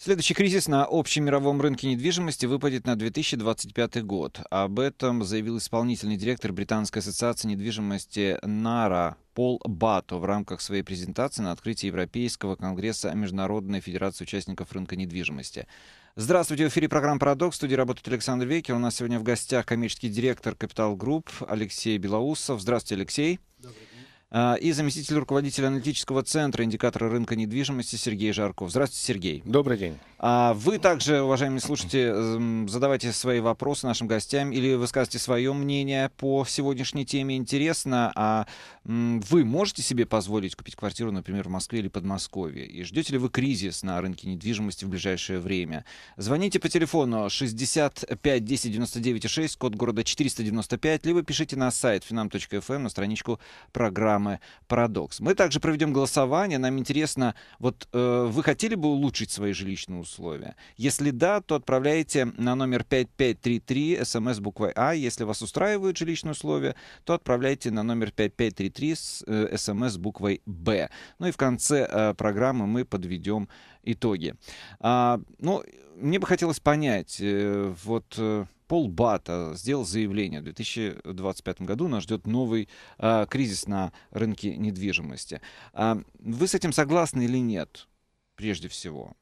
Следующий кризис на общем мировом рынке недвижимости выпадет на 2025 год. Об этом заявил исполнительный директор Британской ассоциации недвижимости НАРА Пол Бато в рамках своей презентации на открытии Европейского конгресса Международной Федерации участников рынка недвижимости. Здравствуйте, в эфире программа «Парадокс». В студии работает Александр Вейкер. У нас сегодня в гостях коммерческий директор «Капитал Групп» Алексей Белоусов. Здравствуйте, Алексей. Добрый день. А, и заместитель руководителя аналитического центра индикатора рынка недвижимости Сергей Жарков. Здравствуйте, Сергей. Добрый день. А, вы также, уважаемые слушатели, эм, задавайте свои вопросы нашим гостям или высказывайте свое мнение по сегодняшней теме. Интересно, а вы можете себе позволить купить квартиру, например, в Москве или Подмосковье? И ждете ли вы кризис на рынке недвижимости в ближайшее время? Звоните по телефону 65 10 99 6, код города 495, либо пишите на сайт finam.fm эм на страничку программы программы «Парадокс». Мы также проведем голосование. Нам интересно, вот э, вы хотели бы улучшить свои жилищные условия? Если да, то отправляйте на номер 5533 смс эм буквой «А». Если вас устраивают жилищные условия, то отправляйте на номер 5533 с э, смс эм буквой «Б». Ну и в конце э, программы мы подведем итоги. А, ну, мне бы хотелось понять, э, вот э, Пол Бата сделал заявление, в 2025 году нас ждет новый а, кризис на рынке недвижимости. А, вы с этим согласны или нет, прежде всего?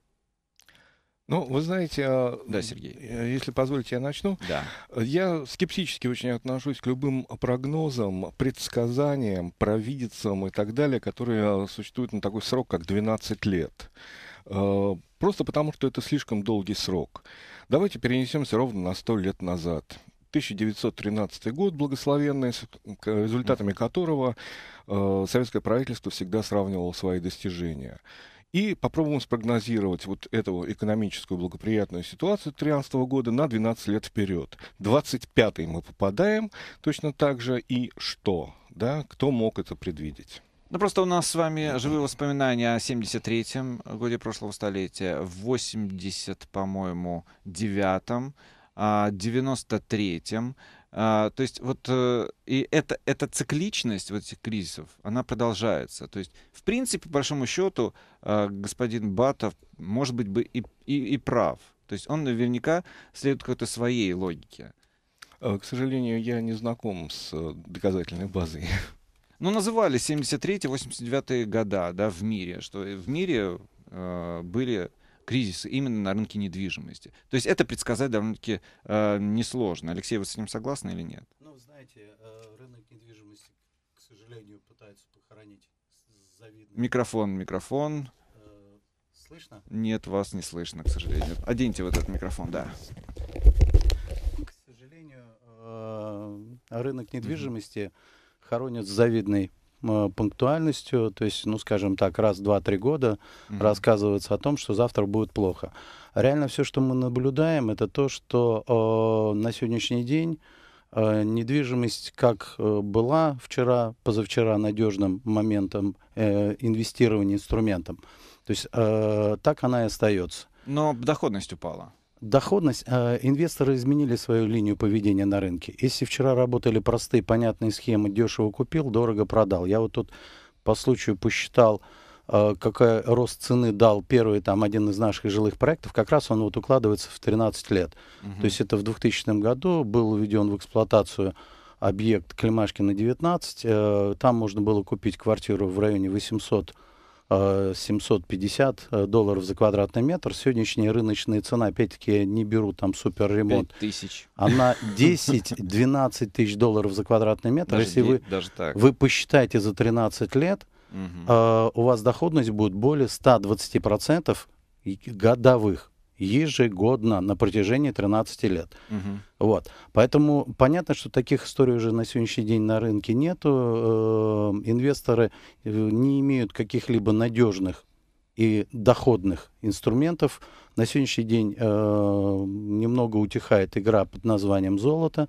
Ну, вы знаете, а, да, Сергей. Э, если позволите, я начну. Да. Я скептически очень отношусь к любым прогнозам, предсказаниям, провидицам и так далее, которые а, существуют на такой срок, как 12 лет а, Просто потому, что это слишком долгий срок. Давайте перенесемся ровно на сто лет назад. 1913 год, благословенный, с результатами которого э, советское правительство всегда сравнивало свои достижения. И попробуем спрогнозировать вот эту экономическую благоприятную ситуацию 2013 года на 12 лет вперед. 25-й мы попадаем точно так же. И что? Да? Кто мог это предвидеть? Ну, просто у нас с вами живые воспоминания о 73-м годе прошлого столетия, в 80, по-моему, 9-м, 93-м. А, а, то есть вот э, и это, эта цикличность вот этих кризисов, она продолжается. То есть, в принципе, по большому счету, э, господин Батов, может быть, бы и, и, и прав. То есть он наверняка следует какой-то своей логике. Э, к сожалению, я не знаком с доказательной базой Ну, называли 73-89 года да, в мире, что в мире э, были кризисы именно на рынке недвижимости. То есть это предсказать довольно-таки э, несложно. Алексей, вы с этим согласны или нет? Ну, знаете, э, рынок недвижимости, к сожалению, пытаются похоронить завидно. Микрофон, микрофон. Э, слышно? Нет, вас не слышно, к сожалению. Оденьте вот этот микрофон, да. К сожалению, э, рынок недвижимости... Mm-hmm хоронят с завидной э, пунктуальностью, то есть, ну, скажем так, раз, два, три года mm-hmm. рассказывается о том, что завтра будет плохо. Реально все, что мы наблюдаем, это то, что э, на сегодняшний день э, недвижимость, как э, была вчера, позавчера надежным моментом э, инвестирования инструментом, то есть э, так она и остается. Но доходность упала доходность, э, инвесторы изменили свою линию поведения на рынке. Если вчера работали простые, понятные схемы, дешево купил, дорого продал. Я вот тут по случаю посчитал, э, а, какой рост цены дал первый, там, один из наших жилых проектов, как раз он вот укладывается в 13 лет. Угу. То есть это в 2000 году был введен в эксплуатацию объект Климашкина 19, э, там можно было купить квартиру в районе 800 750 э, э, долларов за квадратный метр. Сегодняшняя рыночная цена, опять-таки, я не беру там суперремонт. 5 тысяч. Она 10-12 тысяч долларов за квадратный метр. Даже Если вы, даже так. вы посчитаете за 13 лет, угу. э, у вас доходность будет более 120% годовых ежегодно на протяжении 13 лет. Угу. Вот. Поэтому понятно, что таких историй уже на сегодняшний день на рынке нету. Э, инвесторы э, не имеют каких-либо надежных и доходных инструментов. На сегодняшний день э, немного утихает игра под названием золото.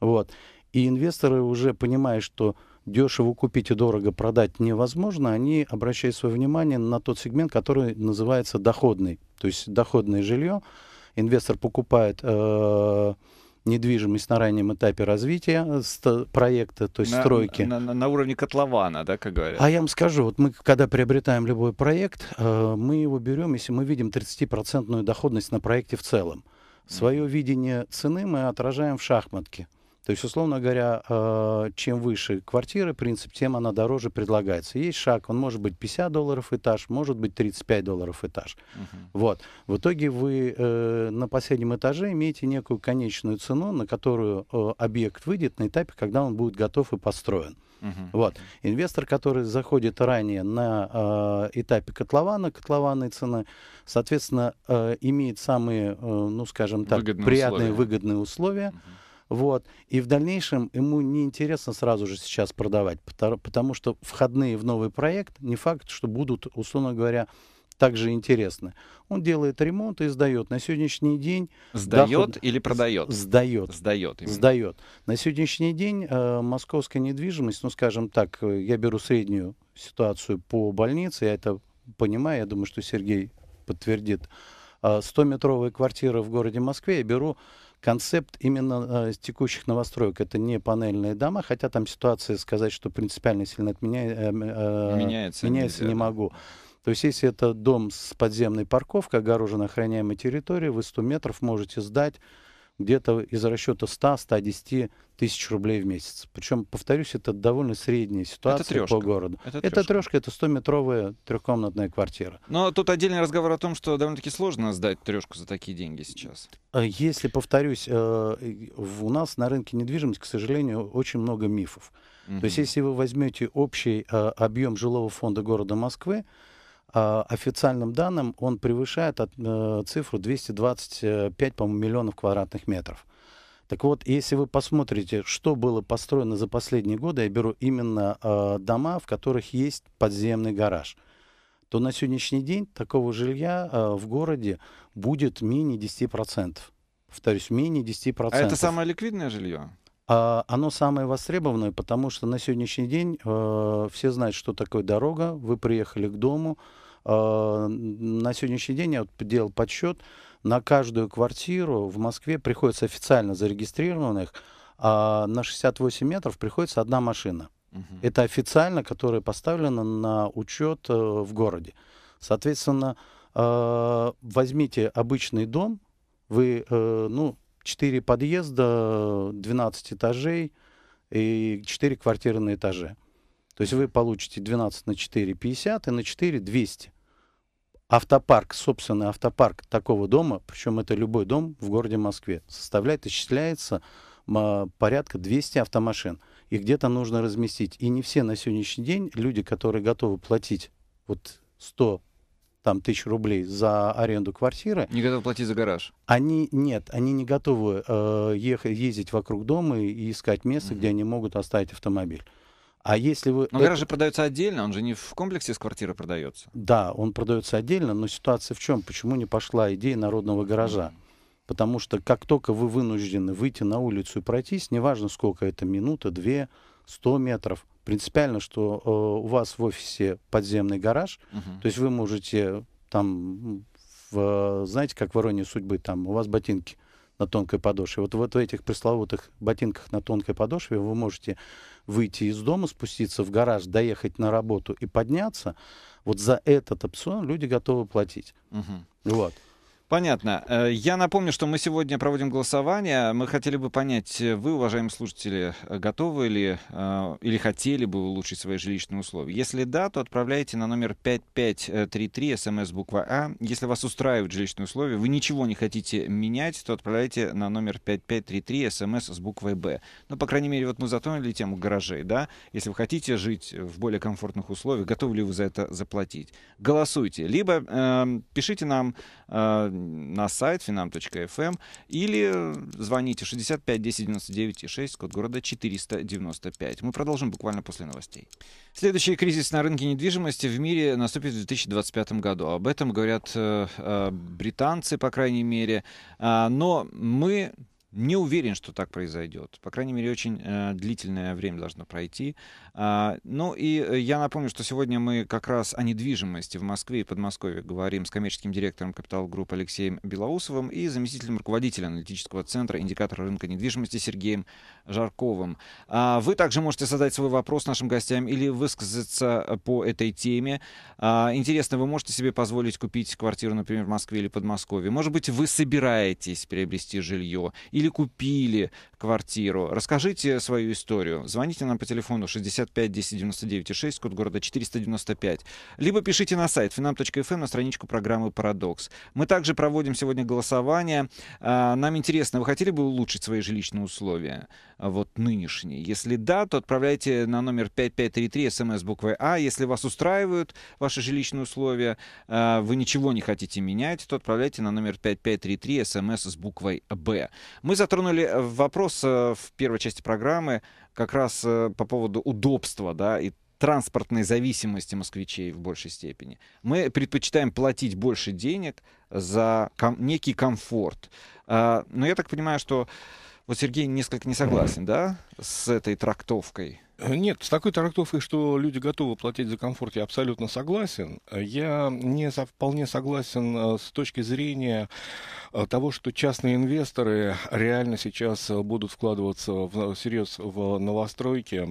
Вот. И инвесторы уже понимают, что э, дешево купить и дорого продать невозможно, они обращают свое внимание на тот сегмент, который называется доходный. То есть доходное жилье. Инвестор покупает э, недвижимость на раннем этапе развития э, проекта, то есть на, стройки. На, на, на уровне котлована, да, как говорят? А я вам скажу, вот мы, когда приобретаем любой проект, э, мы его берем, если мы видим 30% доходность на проекте в целом. Свое видение цены мы отражаем в шахматке. Mm то есть, условно говоря, э, чем выше квартира, принцип, тем она дороже предлагается. Есть шаг, он может быть 50 долларов этаж, может быть 35 долларов этаж. Uh-huh. Вот. В итоге вы э, на последнем этаже имеете некую конечную цену, на которую э, объект выйдет на этапе, когда он будет готов и построен. Вот. Инвестор, который заходит ранее на э, этапе котлована, котлованной цены, соответственно, э, имеет самые, э, ну, скажем так, выгодные приятные условия. выгодные условия. Uh-huh вот. И в дальнейшем ему не интересно сразу же сейчас продавать, потому, потому что входные в новый проект не факт, что будут, условно говоря, также интересны. Он делает ремонт и сдает. На сегодняшний день... Сдает доход... или продает? Сдает. Сдает. Именно. Сдает. На сегодняшний день э, московская недвижимость, ну, скажем так, э, я беру среднюю ситуацию по больнице, я это понимаю, я думаю, что Сергей подтвердит. 100-метровые э, квартиры в городе Москве я беру концепт именно э, текущих новостроек. Это не панельные дома, хотя там ситуация сказать, что принципиально сильно отменя... э, э, меняется, меняется не могу. То есть, если это дом с подземной парковкой, огорожен охраняемой территорией, вы 100 метров можете сдать где-то из расчета 100-110 тысяч рублей в месяц. Причем, повторюсь, это довольно средняя ситуация по городу. Это, это трешка. трешка, это 100-метровая трехкомнатная квартира. Но тут отдельный разговор о том, что довольно-таки сложно сдать трешку за такие деньги сейчас. А если, повторюсь, э, у нас на рынке недвижимости, к сожалению, очень много мифов. Угу. То есть, если вы возьмете общий э, объем жилого фонда города Москвы, а, официальным данным он превышает от, э, цифру 225, по-моему, миллионов квадратных метров. Так вот, если вы посмотрите, что было построено за последние годы, я беру именно э, дома, в которых есть подземный гараж, то на сегодняшний день такого жилья э, в городе будет менее 10%. Повторюсь, менее 10%. А это самое ликвидное жилье? А, Оно самое востребованное, потому что на сегодняшний день э, все знают, что такое дорога. Вы приехали к дому, Э, на сегодняшний день я вот делал подсчет, на каждую квартиру в Москве приходится официально зарегистрированных, а на 68 метров приходится одна машина. Угу. Это официально, которая поставлена на учет э, в городе. Соответственно, э, возьмите обычный дом, вы, э, ну, 4 подъезда, 12 этажей и 4 квартиры на этаже. То есть вы получите 12 на 4 50 и на 4 200. Автопарк, собственный автопарк такого дома, причем это любой дом в городе Москве, составляет, исчисляется а, порядка 200 автомашин. И где-то нужно разместить. И не все на сегодняшний день люди, которые готовы платить вот 100 там, тысяч рублей за аренду квартиры. Не готовы платить за гараж? Они, нет, они не готовы э, ехать, ездить вокруг дома и, и искать место, угу. где они могут оставить автомобиль. А если вы... Но это... гараж же продается отдельно, он же не в комплексе с квартиры продается. Да, он продается отдельно, но ситуация в чем? Почему не пошла идея народного гаража? Mm. Потому что как только вы вынуждены выйти на улицу и пройтись, неважно сколько это, минута, две, сто метров, принципиально, что э, у вас в офисе подземный гараж, uh -huh. то есть вы можете там, в, знаете, как в «Вороне судьбы», там у вас ботинки на тонкой подошве. Вот, вот в этих пресловутых ботинках на тонкой подошве вы можете выйти из дома, спуститься в гараж, доехать на работу и подняться, вот за этот опцион люди готовы платить. Угу. Вот. Понятно. Э, я напомню, что мы сегодня проводим голосование. Мы хотели бы понять, э, вы, уважаемые слушатели, э, готовы ли или хотели бы улучшить свои жилищные условия? Если да, то отправляйте на номер 5533 смс эм буква А. Если вас устраивают жилищные условия, вы ничего не хотите менять, то отправляйте на номер 5533 смс эм с буквой Б. Ну, по крайней мере, вот мы затронули тему гаражей, да? Если вы хотите жить в более комфортных условиях, готовы ли вы за это заплатить? Голосуйте. Либо э, пишите нам э, на сайт finam.fm эм или звоните 65 10 99 6, код города 495. Мы продолжим буквально после новостей. Следующий кризис на рынке недвижимости в мире наступит в 2025 году. Об этом говорят э, э британцы, по крайней мере. А, но мы не уверен, что так произойдет. По крайней мере, очень э, длительное время должно пройти. А, ну и э, я напомню, что сегодня мы как раз о недвижимости в Москве и Подмосковье говорим с коммерческим директором Капитал Групп Алексеем Белоусовым и заместителем руководителя аналитического центра индикатора рынка недвижимости Сергеем Жарковым. А вы также можете задать свой вопрос нашим гостям или высказаться э, по этой теме. А, интересно, вы можете себе позволить купить квартиру, например, в Москве или Подмосковье? Может быть, вы собираетесь приобрести жилье или купили квартиру? Расскажите свою историю. Звоните нам по телефону 65 10 99 6, код города 495. Либо пишите на сайт finam.fm эм на страничку программы «Парадокс». Мы также проводим сегодня голосование. А, нам интересно, вы хотели бы улучшить свои жилищные условия? А, вот нынешний? Если да, то отправляйте на номер 5533 смс эм буквой А. Если вас устраивают ваши жилищные условия, а, вы ничего не хотите менять, то отправляйте на номер 5533 смс эм с буквой Б. Мы затронули э, вопрос э, в первой части программы как раз э, по поводу удобства, да, и транспортной зависимости москвичей в большей степени. Мы предпочитаем платить больше денег за ком- некий комфорт. А, но я так понимаю, что вот Сергей несколько не согласен, да, с этой трактовкой? Нет, с такой трактовкой, что люди готовы платить за комфорт, я абсолютно согласен. Я не вполне согласен э, с точки зрения э, того, что частные инвесторы реально сейчас э, будут вкладываться в, всерьез в новостройки.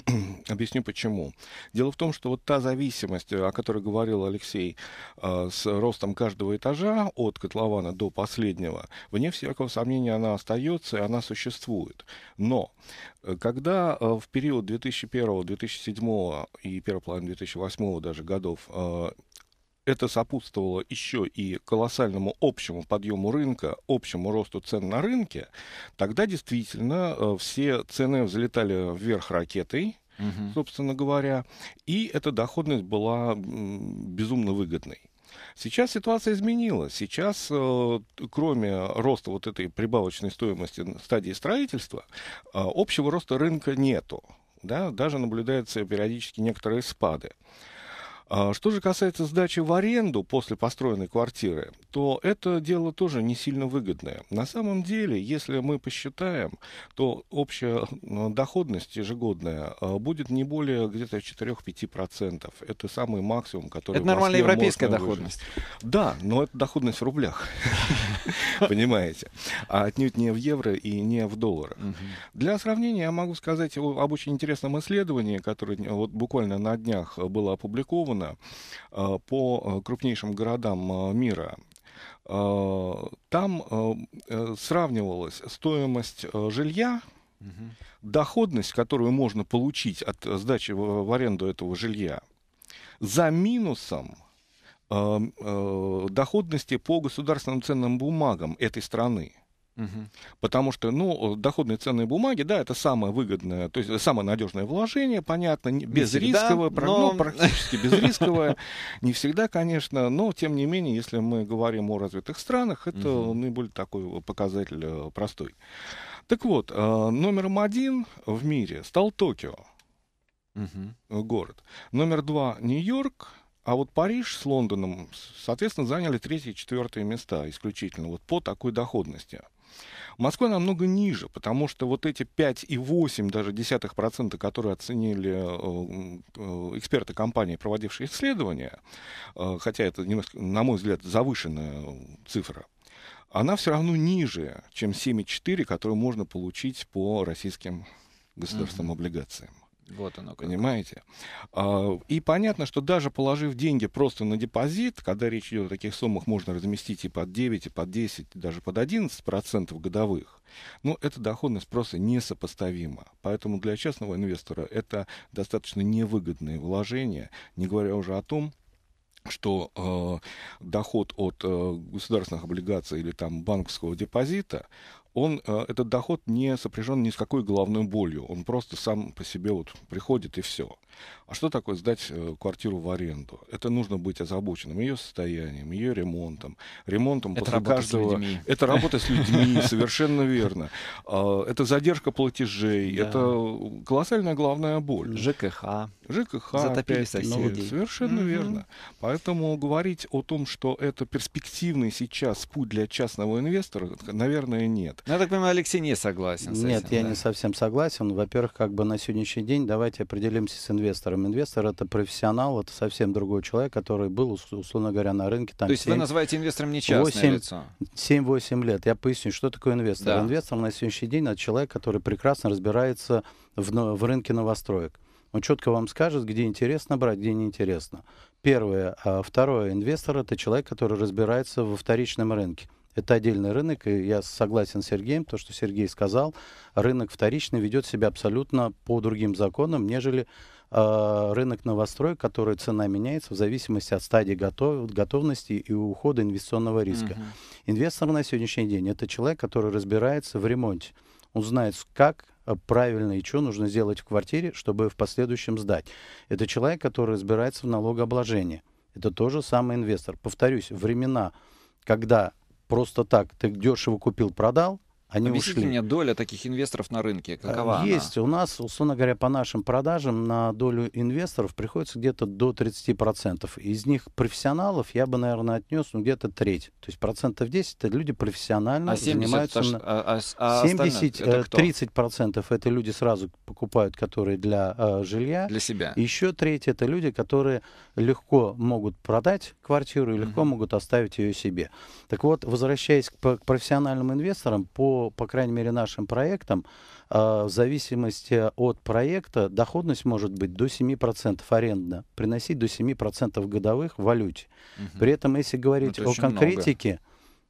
Объясню почему. Дело в том, что вот та зависимость, о которой говорил Алексей, с ростом каждого этажа от котлована до последнего, вне всякого сомнения она остается и она существует. Но когда в период 2001, 2007 и первой половины 2008 даже годов э, это сопутствовало еще и колоссальному общему подъему рынка, общему росту цен на рынке, тогда действительно э, все цены взлетали вверх ракетой, угу. собственно говоря, и эта доходность была безумно выгодной. Сейчас ситуация изменилась. Сейчас, э, кроме роста вот этой прибавочной стоимости стадии строительства, общего роста рынка нету да, даже наблюдаются периодически некоторые спады. А что же касается сдачи в аренду после построенной квартиры, то это дело тоже не сильно выгодное. На самом деле, если мы посчитаем, то общая э, доходность ежегодная э, будет не более где-то 4-5%. Это самый максимум, который... Это нормальная европейская доходность. Да, но это доходность в рублях. Понимаете? А отнюдь не в евро и не в долларах. Для сравнения я могу сказать об очень интересном исследовании, которое э, вот буквально на днях было опубликовано региона э, по э, крупнейшим городам э, мира там сравнивалась стоимость жилья, угу. доходность, которую можно получить от сдачи в аренду этого жилья, за минусом доходности по государственным ценным бумагам этой страны. Потому что, ну, э, доходные ценные бумаги, да, это самое выгодное, то есть э, самое надежное вложение, понятно, не, без не всегда, ну, но... ну, практически без рисковое, не всегда, конечно, но тем не менее, если мы говорим о развитых странах, это угу. наиболее такой э, показатель простой. Так вот, номером один в мире стал Токио, город. Номер два Нью-Йорк, а вот Париж с Лондоном, соответственно, заняли третье и четвертое места исключительно вот по такой доходности. Москва намного ниже, потому что вот эти 5,8, даже десятых процента, которые оценили э, э, эксперты компании, проводившие исследования, э, хотя это, немножко, на мой взгляд, завышенная цифра, она все равно ниже, чем 7,4, которую можно получить по российским государственным mm-hmm. облигациям. Вот оно как. Понимаете? А, и понятно, что даже положив деньги просто на депозит, когда речь идет о таких суммах, можно разместить и под 9, и под 10, и даже под 11 процентов годовых. Но эта доходность просто несопоставима. Поэтому для частного инвестора это достаточно невыгодное вложение. не говоря уже о том, что э, доход от э, государственных облигаций или там банковского депозита, он, э, этот доход не сопряжен ни с какой головной болью. Он просто сам по себе вот приходит и все. А что такое сдать э, квартиру в аренду? Это нужно быть озабоченным ее состоянием, ее ремонтом. Ремонтом это после каждого... Это работа с людьми, совершенно верно. А, это задержка платежей, это колоссальная головная боль. ЖКХ. ЖКХ. Затопили соседей. Совершенно верно. Поэтому говорить о том, что это перспективный сейчас путь для частного инвестора, наверное, нет. Ну, я так понимаю, Алексей не согласен с Нет, этим, я да? не совсем согласен. Во-первых, как бы на сегодняшний день давайте определимся с инвестором. Инвестор — это профессионал, это совсем другой человек, который был, условно говоря, на рынке. Там, То есть 7, вы называете инвестором не лицо? 7-8 лет. Я поясню, что такое инвестор. Да. Инвестор на сегодняшний день — это человек, который прекрасно разбирается в, в рынке новостроек. Он четко вам скажет, где интересно брать, где неинтересно. Первое. А второе. Инвестор — это человек, который разбирается во вторичном рынке. Это отдельный рынок, и я согласен с Сергеем, то, что Сергей сказал, рынок вторичный ведет себя абсолютно по другим законам, нежели э, рынок новостроек, который цена меняется в зависимости от стадии готов, готовности и ухода инвестиционного риска. Угу. Инвестор на сегодняшний день это человек, который разбирается в ремонте. Он знает, как а, правильно и что нужно сделать в квартире, чтобы в последующем сдать. Это человек, который разбирается в налогообложении. Это тоже самый инвестор. Повторюсь, времена, когда просто так. Ты дешево купил, продал, они Объясните ушли. мне, доля таких инвесторов на рынке, какова э, Есть. Она? У нас, условно говоря, по нашим продажам на долю инвесторов приходится где-то до 30%. Из них профессионалов я бы, наверное, отнес ну, где-то треть. То есть процентов 10 это люди профессионально а 70, занимаются... на... А, а, а 70, это э, кто? 30% это люди сразу покупают, которые для э, жилья. Для себя. Еще треть это люди, которые легко могут продать квартиру и легко угу. могут оставить ее себе. Так вот, возвращаясь к, к профессиональным инвесторам, по по, крайней мере, нашим проектам, а, в зависимости от проекта доходность может быть до 7% арендно, приносить до 7% годовых в валюте. Угу. При этом, если ну, говорить Это о конкретике, много.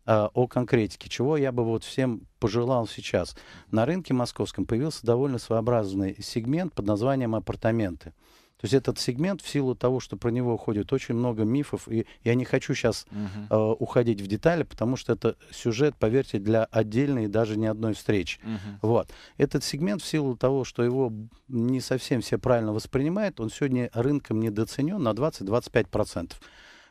А, о конкретике, чего я бы вот всем пожелал сейчас. На рынке московском появился довольно своеобразный сегмент под названием апартаменты. Угу. То есть этот сегмент в силу того, что про него уходит очень много мифов, и я не хочу сейчас uh э, уходить в детали, потому что это сюжет, поверьте, для отдельной даже не одной встречи. uh Вот. Этот сегмент в силу того, что его не совсем все правильно воспринимают, он сегодня рынком недооценен на 20-25%.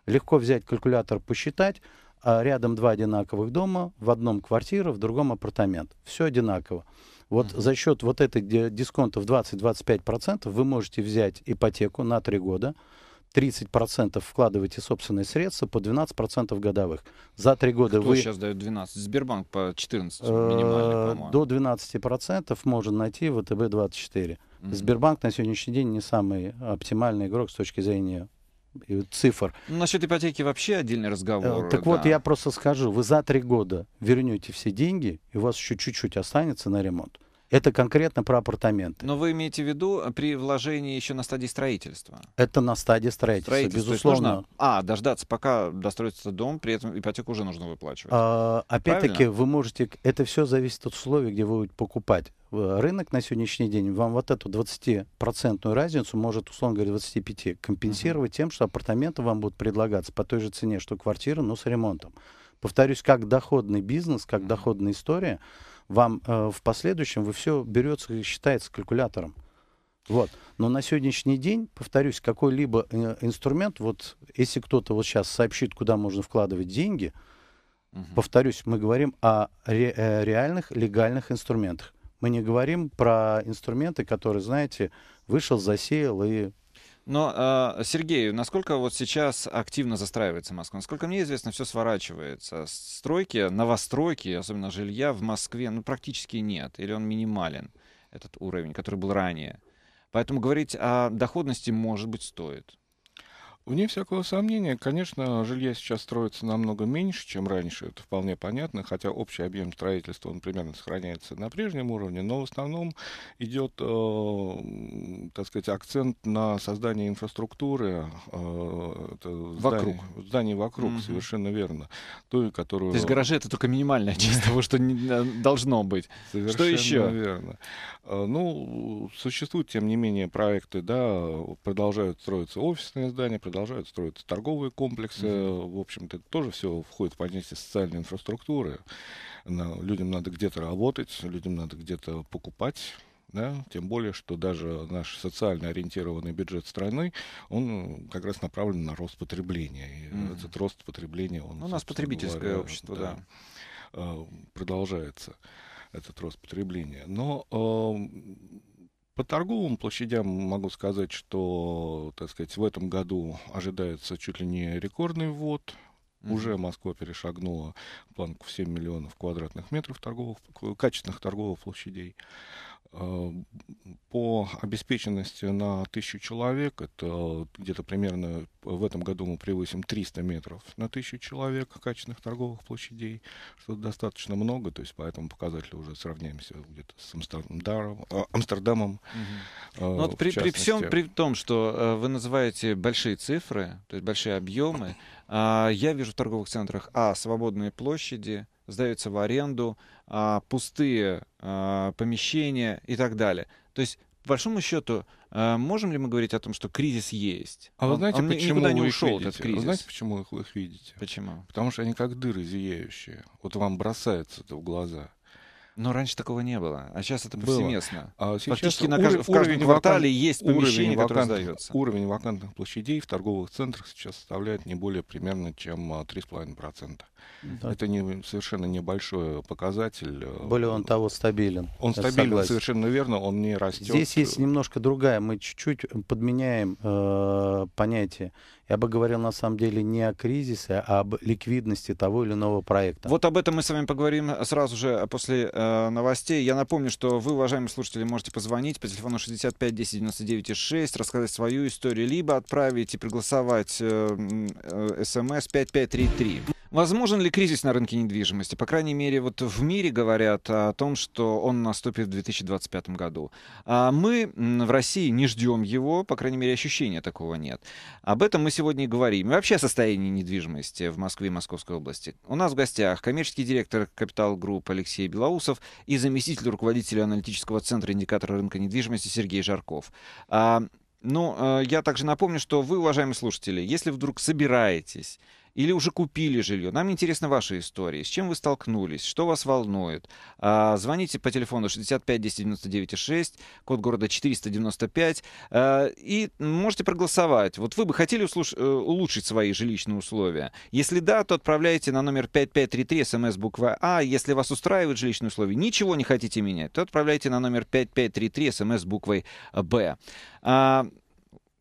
Легко взять калькулятор, посчитать, а рядом два одинаковых дома, в одном квартира, в другом апартамент. Все одинаково. Вот mm-hmm. за счет вот этих дисконтов 20-25% вы можете взять ипотеку на 3 года, 30% вкладываете собственные средства по 12% годовых. За три года Кто вы... сейчас дает 12? Сбербанк по 14 э, минимально, До 12% можно найти ВТБ-24. Mm-hmm. Сбербанк на сегодняшний день не самый оптимальный игрок с точки зрения э, цифр. Ну, насчет ипотеки вообще отдельный разговор. Э, так да. вот, я просто скажу, вы за три года вернете все деньги, и у вас еще чуть-чуть останется на ремонт. Это конкретно про апартаменты. Но вы имеете в виду э, при вложении еще на стадии строительства? Это на стадии строительства, строительство, безусловно. Нужно, а, дождаться, пока достроится дом, при этом ипотеку уже нужно выплачивать. А, Опять-таки, вы можете... Это все зависит от условий, где вы будете покупать. Э, рынок на сегодняшний день вам вот эту 20-процентную разницу может, условно говоря, 25 компенсировать uh-huh. тем, что апартаменты вам будут предлагаться по той же цене, что квартира, но с ремонтом. Повторюсь, как доходный бизнес, как uh-huh. доходная история — вам э, в последующем вы все берется и считается калькулятором. Вот. Но на сегодняшний день, повторюсь, какой-либо э, инструмент, вот если кто-то вот сейчас сообщит, куда можно вкладывать деньги, угу. повторюсь, мы говорим о ре э, реальных легальных инструментах. Мы не говорим про инструменты, которые, знаете, вышел, засеял и но, а, Сергей, насколько вот сейчас активно застраивается Москва? Насколько мне известно, все сворачивается. Стройки, новостройки, особенно жилья в Москве, ну, практически нет. Или он минимален, этот уровень, который был ранее. Поэтому говорить о доходности, может быть, стоит. Вне всякого сомнения, конечно, жилье сейчас строится намного меньше, чем раньше, это вполне понятно, хотя общий объем строительства, он примерно сохраняется на прежнем уровне, но в основном идет, э, так сказать, акцент на создание инфраструктуры. Э, вокруг. Зданий, зданий вокруг, mm совершенно верно. Той, которую... То есть гаражи это только минимальная часть того, что э, должно быть. что еще? верно. Э, ну, существуют, тем не менее, проекты, да, продолжают строиться офисные здания, продолжают продолжают строиться торговые комплексы. Mm-hmm. В общем-то, тоже все входит в понятие социальной инфраструктуры. Людям надо где-то работать, людям надо где-то покупать. Да? Тем более, что даже наш социально ориентированный бюджет страны, он как раз направлен на рост потребления. И mm-hmm. этот рост потребления... Он, ну, у нас потребительское говоря, общество, да, да. Э, продолжается этот рост потребления. Но э, по торговым площадям могу сказать, что, так сказать, в этом году ожидается чуть ли не рекордный ввод. Mm-hmm. Уже Москва перешагнула планку в 7 миллионов квадратных метров торговых, качественных торговых площадей. Э, по обеспеченности на тысячу человек, это где-то примерно в этом году мы превысим 300 метров на тысячу человек качественных торговых площадей, что достаточно много, то есть по этому показателю уже сравняемся где-то с э, Амстердамом. Амстердамом угу. Э, ну вот при, при всем при том, что вы называете большие цифры, то есть большие объемы, а, я вижу в торговых центрах А свободные площади, сдаются в аренду, а, пустые а, помещения и так далее. То есть, по большому счету, а, можем ли мы говорить о том, что кризис есть? А вы знаете, он почему никуда не ушел видите? этот кризис? Вы знаете, почему вы их видите? Почему? Потому что они как дыры зияющие. Вот вам бросается это в глаза. Но раньше такого не было, а сейчас это повсеместно. Было. А сейчас Фактически на кажд... в каждом квартале вакант... есть помещение, которое сдается. Уровень вакантных площадей в торговых центрах сейчас составляет не более примерно, чем 3,5%. А, да. Это не, совершенно небольшой показатель. Э, более он э, того стабилен. Он стабилен, согласен. совершенно верно, он не растет. Здесь есть немножко другая, мы чуть-чуть подменяем э, понятие я бы говорил на самом деле не о кризисе, а об ликвидности того или иного проекта. Вот об этом мы с вами поговорим сразу же после э, новостей. Я напомню, что вы, уважаемые слушатели, можете позвонить по телефону 65 10 99 6, рассказать свою историю, либо отправить и проголосовать смс э, э, 5533. Возможен ли кризис на рынке недвижимости? По крайней мере, вот в мире говорят о том, что он наступит в 2025 году. А мы в России не ждем его, по крайней мере, ощущения такого нет. Об этом мы сегодня сегодня говорим, и вообще о состоянии недвижимости в Москве и Московской области. У нас в гостях коммерческий директор Капитал Групп Алексей Белоусов и заместитель руководителя аналитического центра индикатора рынка недвижимости Сергей Жарков. А, ну, э, я также напомню, что вы, уважаемые слушатели, если вдруг собираетесь или уже купили жилье. Нам интересны ваши истории, с чем вы столкнулись, что вас волнует. А, звоните по телефону 65 10 6, код города 495, а, и можете проголосовать. Вот вы бы хотели услуш... Э, улучшить свои жилищные условия? Если да, то отправляйте на номер 5533, смс буква А. Если вас устраивают жилищные условия, ничего не хотите менять, то отправляйте на номер 5533, смс буквой Б. А,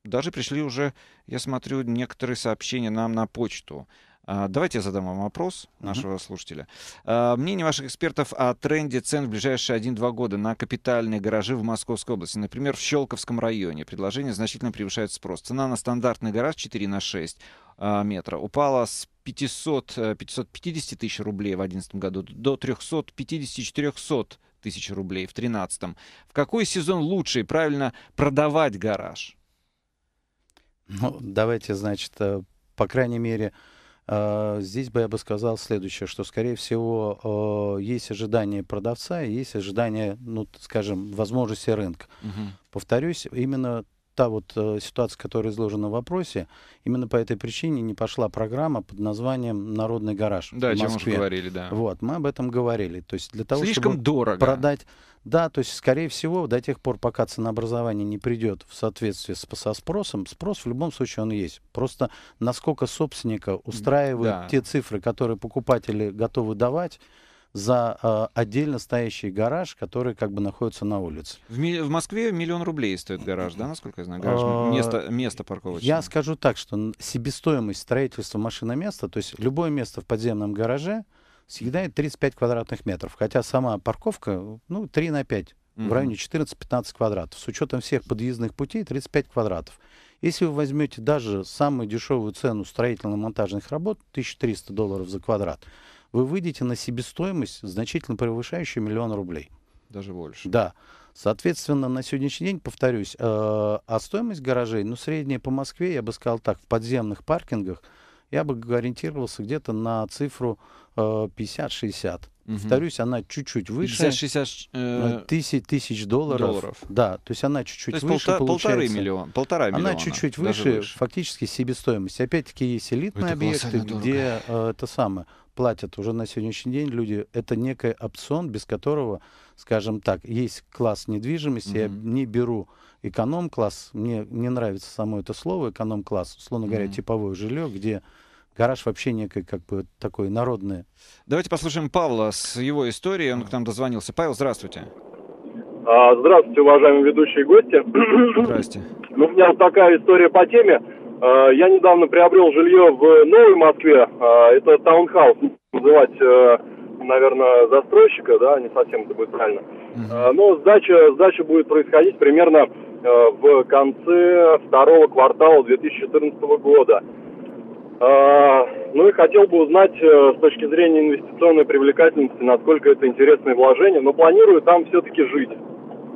даже пришли уже я смотрю некоторые сообщения нам на почту. А, давайте я задам вам вопрос нашего uh-huh. слушателя. А, мнение ваших экспертов о тренде цен в ближайшие 1-2 года на капитальные гаражи в Московской области, например, в Щелковском районе. Предложение значительно превышает спрос. Цена на стандартный гараж 4 на 6 а, метра упала с 500, 550 э, тысяч рублей в 2011 году до 350-400 тысяч рублей в 2013. В какой сезон лучше и правильно продавать гараж? Ну, давайте, значит, э, по крайней мере, э, здесь бы я бы сказал следующее, что, скорее всего, э, есть ожидание продавца и есть ожидание, ну, скажем, возможности рынка. Угу. Повторюсь, именно та вот э, ситуация, которая изложена в вопросе, именно по этой причине не пошла программа под названием «Народный гараж». Да, о чем мы говорили, да. Вот, мы об этом говорили. То есть для того, Слишком чтобы дорого. продать... Да, то есть, скорее всего, до тех пор, пока ценообразование не придет в соответствии с, со спросом, спрос в любом случае он есть. Просто насколько собственника устраивают да. те цифры, которые покупатели готовы давать, за э, отдельно стоящий гараж, который как бы находится на улице. В, ми- в Москве миллион рублей стоит гараж, да, насколько я знаю, гараж, а, место, место парковочное. Я скажу так, что себестоимость строительства машиноместа, то есть любое место в подземном гараже съедает 35 квадратных метров, хотя сама парковка, ну, 3 на 5 в районе 14-15 квадратов. С учетом всех подъездных путей 35 квадратов. Если вы возьмете даже самую дешевую цену строительно-монтажных работ, 1300 долларов за квадрат, вы выйдете на себестоимость, значительно превышающую миллион рублей. Даже больше. Да. Соответственно, на сегодняшний день, повторюсь, э, а стоимость гаражей, ну, средняя по Москве, я бы сказал так, в подземных паркингах, я бы ориентировался где-то на цифру э, 50-60. Угу. Повторюсь, она чуть-чуть выше. 50-60 э, э... тысяч, тысяч долларов. долларов. Да, то есть она чуть-чуть выше полтора, получается. Полторы миллиона. Полтора миллиона. Она чуть-чуть выше, выше фактически себестоимость. Опять-таки есть элитные это объекты, где э, это самое платят уже на сегодняшний день люди, это некий опцион, без которого, скажем так, есть класс недвижимости, mm-hmm. я не беру эконом-класс, мне не нравится само это слово, эконом-класс, условно говоря, mm-hmm. типовое жилье, где гараж вообще некое, как бы, такое народное. Давайте послушаем Павла с его историей, он к нам дозвонился. Павел, здравствуйте. А, здравствуйте, уважаемые ведущие гости. Здрасте. Ну, у меня вот такая история по теме. Э, я недавно приобрел жилье в Новой Москве. Э, это таунхаус, называть, э, наверное, застройщика, да, не совсем это будет правильно. Но сдача, сдача будет происходить примерно в конце второго квартала 2014 года. Ну и хотел бы узнать с точки зрения инвестиционной привлекательности, насколько это интересное вложение, но планирую там все-таки жить.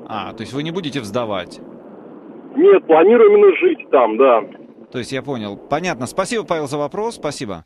А, то есть вы не будете вздавать? Нет, планирую именно жить там, да. То есть я понял. Понятно. Спасибо, Павел, за вопрос. Спасибо.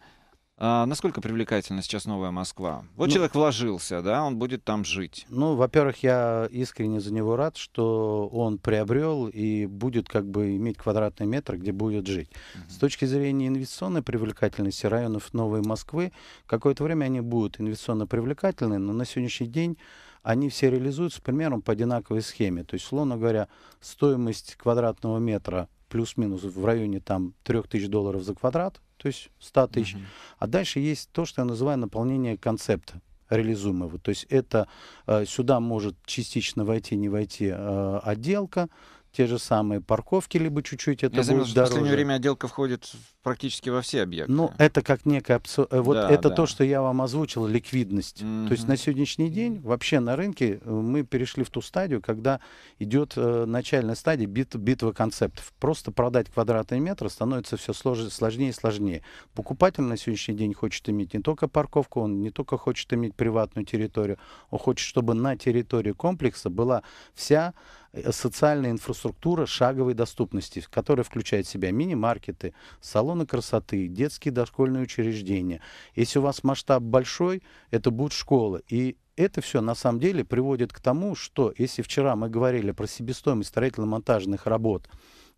А насколько привлекательна сейчас новая Москва? Вот ну, человек вложился, да, он будет там жить. Ну, во-первых, я искренне за него рад, что он приобрел и будет как бы иметь квадратный метр, где будет жить. uh С точки зрения инвестиционной привлекательности районов новой Москвы, какое-то время они будут инвестиционно привлекательны, но на сегодняшний день они все реализуются примером по одинаковой схеме. То есть, словно говоря, стоимость квадратного метра плюс-минус в районе там 3000 долларов за квадрат, то есть 100 тысяч. Uh-huh. А дальше есть то, что я называю наполнение концепта реализуемого. То есть это э, сюда может частично войти, не войти э, отделка, те же самые парковки, либо чуть-чуть это Я заметил, будет что в последнее время отделка входит практически во все объекты. Ну, это как некая... Абсу... Э, вот да, это да. то, что я вам озвучил, ликвидность. Mm-hmm. То есть на сегодняшний день вообще на рынке э, мы перешли в ту стадию, когда идет э, начальная стадия бит... битва концептов. Просто продать квадратный метр становится все слож... сложнее и сложнее. Покупатель на сегодняшний день хочет иметь не только парковку, он не только хочет иметь приватную территорию, он хочет, чтобы на территории комплекса была вся э, социальная инфраструктура шаговой доступности, которая включает в себя мини-маркеты, салон салоны красоты, детские дошкольные учреждения. Если у вас масштаб большой, это будет школа. И это все на самом деле приводит к тому, что если вчера мы говорили про себестоимость строительно-монтажных работ,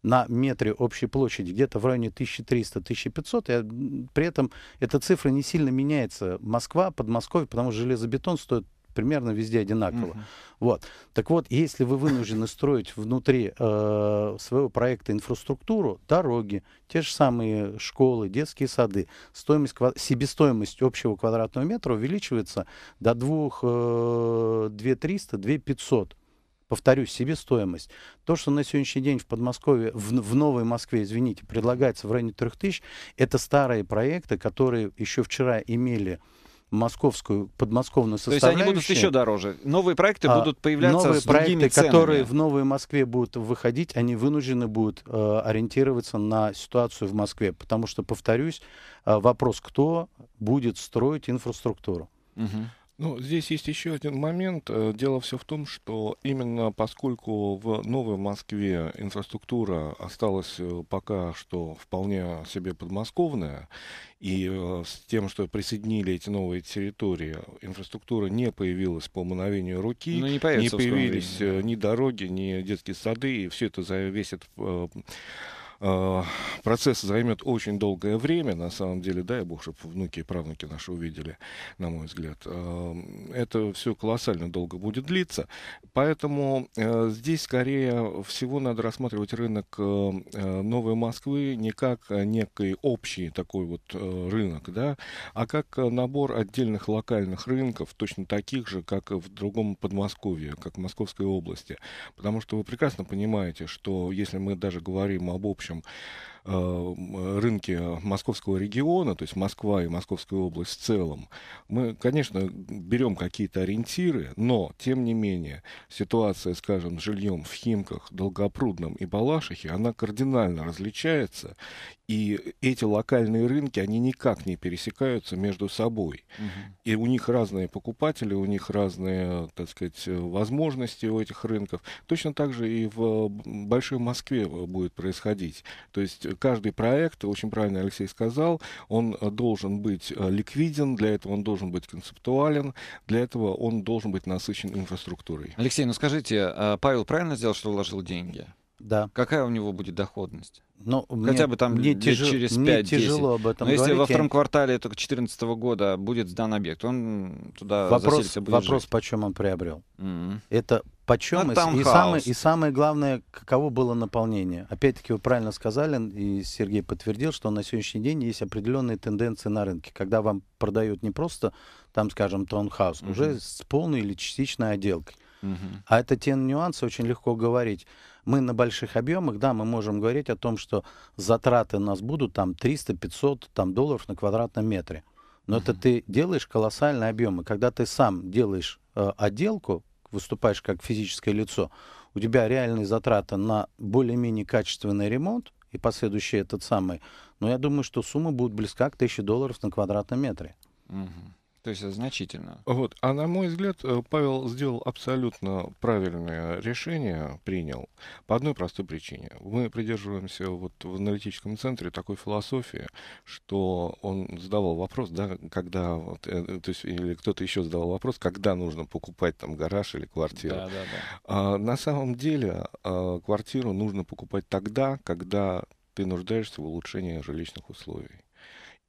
на метре общей площади где-то в районе 1300-1500. я При этом эта цифра не сильно меняется. Москва, Подмосковье, потому что железобетон стоит примерно везде одинаково. Угу. Вот. Так вот, если вы вынуждены строить внутри э, своего проекта инфраструктуру, дороги, те же самые школы, детские сады, стоимость, себестоимость общего квадратного метра увеличивается до 2, э, 2 300, 2 500 повторюсь, себестоимость. То, что на сегодняшний день в Подмосковье, в, в Новой Москве, извините, предлагается в районе 3000, это старые проекты, которые еще вчера имели московскую, подмосковную составляющую. То есть они будут еще дороже. Новые проекты а, будут появляться новые с проекты, ценами. которые в Новой Москве будут выходить, они вынуждены будут э, ориентироваться на ситуацию в Москве, потому что, повторюсь, э, вопрос, кто будет строить инфраструктуру. Угу. Ну, здесь есть еще один момент. Э, дело все в том, что именно поскольку в Новой Москве инфраструктура осталась э, пока что вполне себе подмосковная, и э, с тем, что присоединили эти новые территории, инфраструктура не появилась по мановению руки, ну, не, не появились ни дороги, ни детские сады, и все это зависит. весь а, процесс займет очень долгое время, на самом деле, дай бог, чтобы внуки и правнуки наши увидели, на мой взгляд. А, это все колоссально долго будет длиться, поэтому э, здесь скорее всего надо рассматривать рынок э, э, Новой Москвы не как некий общий такой вот рынок, да, а как набор отдельных локальных рынков, точно таких же, как и в другом Подмосковье, как в Московской области. Потому что вы прекрасно понимаете, что если мы даже говорим об общем общем, рынки московского региона, то есть Москва и Московская область в целом, мы, конечно, берем какие-то ориентиры, но, тем не менее, ситуация, скажем, с жильем в Химках, Долгопрудном и Балашихе, она кардинально различается, и эти локальные рынки, они никак не пересекаются между собой. Угу. И у них разные покупатели, у них разные, так сказать, возможности у этих рынков. Точно так же и в Большой Москве будет происходить. То есть каждый проект, очень правильно Алексей сказал, он э, должен быть э, ликвиден, для этого он должен быть концептуален, для этого он должен быть насыщен инфраструктурой. Алексей, ну скажите, а Павел правильно сделал, что вложил деньги? Да. Какая у него будет доходность? Ну, Хотя мне, бы там мне тяжел, через 5-10. Мне тяжело об этом Но говорить, если во втором квартале только 2014 года будет сдан объект, он туда вопрос, заселится будет Вопрос, жить. почем он приобрел. Mm-hmm. Это Почем? Ну, и, и, самое, и самое главное, каково было наполнение. Опять-таки, вы правильно сказали, и Сергей подтвердил, что на сегодняшний день есть определенные тенденции на рынке. Когда вам продают не просто, там, скажем, таунхаус, угу. уже с полной или частичной отделкой. Угу. А это те нюансы, очень легко говорить. Мы на больших объемах, да, мы можем говорить о том, что затраты у нас будут там 300-500 там, долларов на квадратном метре. Но угу. это ты делаешь колоссальные объемы. Когда ты сам делаешь э, отделку, выступаешь как физическое лицо, у тебя реальные затраты на более-менее качественный ремонт и последующий этот самый, но я думаю, что сумма будет близка к 1000 долларов на квадратном метре. Угу. То есть значительно. Вот. А на мой взгляд, э, Павел сделал абсолютно правильное решение, принял, по одной простой причине. Мы придерживаемся вот в аналитическом центре такой философии, что он задавал вопрос, да, когда, вот, э, то есть, или кто-то еще задавал вопрос, когда нужно покупать там гараж или квартиру. Да, да, да. А, на самом деле а, квартиру нужно покупать тогда, когда ты нуждаешься в улучшении жилищных условий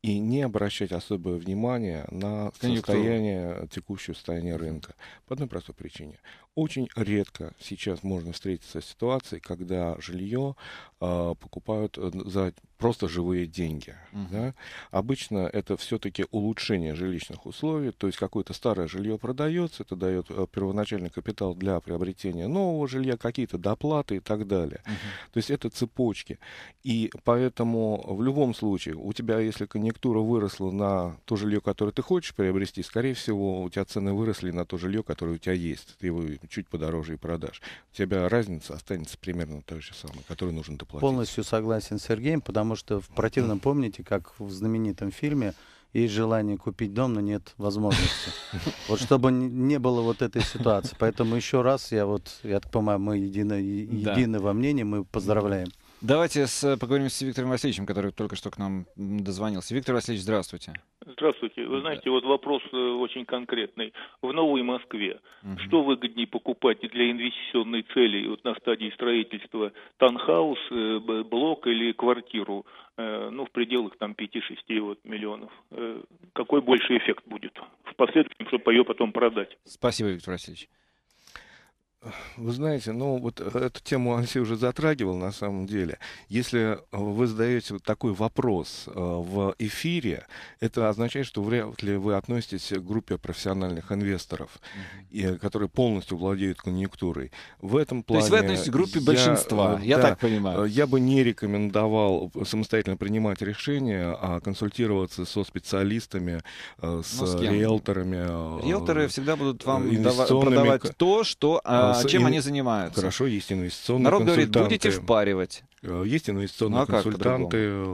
и не обращать особое внимание на состояние, текущее состояние рынка. По одной простой причине. Очень редко сейчас можно встретиться с ситуацией, когда жилье а, э, покупают за просто живые деньги. Uh-huh. Да? Обычно это все-таки улучшение жилищных условий, то есть какое-то старое жилье продается, это дает э, первоначальный капитал для приобретения нового жилья, какие-то доплаты и так далее. Uh-huh. То есть это цепочки. И поэтому в любом случае у тебя, если конъюнктура выросла на то жилье, которое ты хочешь приобрести, скорее всего, у тебя цены выросли на то жилье, которое у тебя есть. Ты его чуть подороже и продаж. У тебя разница останется примерно той же самой, которую нужно доплатить. Полностью согласен с Сергеем, потому что в противном помните, как в знаменитом фильме есть желание купить дом, но нет возможности. Вот чтобы не было вот этой ситуации. Поэтому еще раз я вот, я так понимаю, мы едины, едины да. во мнении, мы поздравляем. Давайте с, э, поговорим с Виктором Васильевичем, который только что к нам дозвонился. Виктор Васильевич, здравствуйте. Здравствуйте. Вы знаете, да. вот вопрос э, очень конкретный. В Новой Москве угу. что выгоднее покупать для инвестиционной цели вот на стадии строительства? Танхаус, э, блок или квартиру? Ну, в пределах там 5-6 вот, миллионов. Какой больше эффект будет в последующем, чтобы ее потом продать? Спасибо, Виктор Васильевич. Вы знаете, ну вот э, эту тему Анси уже затрагивал на самом деле. Если э, вы задаете вот такой вопрос э, в эфире, это означает, что вряд ли вы относитесь к группе профессиональных инвесторов, mm-hmm. и, которые полностью владеют конъюнктурой. В этом плане... То есть вы относитесь к группе большинства, я, я да, так понимаю. Я бы не рекомендовал самостоятельно принимать решения, а консультироваться со специалистами, ну, с, ну, с кем? риэлторами. Риэлторы всегда будут вам продавать то, что а, а, чем они занимаются. Хорошо, есть инвестиционные Народ консультанты. говорит, будете впаривать. Э, есть инвестиционные ну, а консультанты,